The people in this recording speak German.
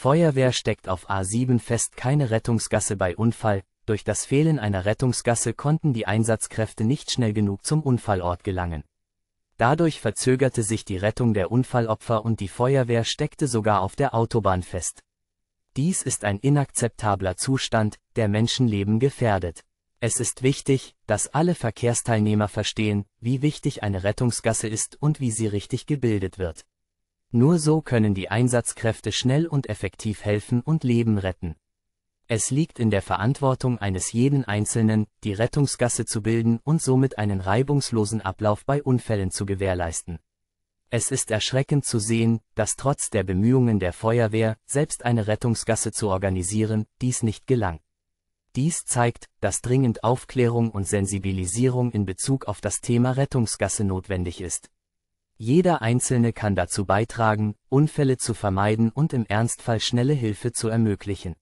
Feuerwehr steckt auf A7 fest keine Rettungsgasse bei Unfall, durch das Fehlen einer Rettungsgasse konnten die Einsatzkräfte nicht schnell genug zum Unfallort gelangen. Dadurch verzögerte sich die Rettung der Unfallopfer und die Feuerwehr steckte sogar auf der Autobahn fest. Dies ist ein inakzeptabler Zustand, der Menschenleben gefährdet. Es ist wichtig, dass alle Verkehrsteilnehmer verstehen, wie wichtig eine Rettungsgasse ist und wie sie richtig gebildet wird. Nur so können die Einsatzkräfte schnell und effektiv helfen und Leben retten. Es liegt in der Verantwortung eines jeden Einzelnen, die Rettungsgasse zu bilden und somit einen reibungslosen Ablauf bei Unfällen zu gewährleisten. Es ist erschreckend zu sehen, dass trotz der Bemühungen der Feuerwehr, selbst eine Rettungsgasse zu organisieren, dies nicht gelang. Dies zeigt, dass dringend Aufklärung und Sensibilisierung in Bezug auf das Thema Rettungsgasse notwendig ist. Jeder Einzelne kann dazu beitragen, Unfälle zu vermeiden und im Ernstfall schnelle Hilfe zu ermöglichen.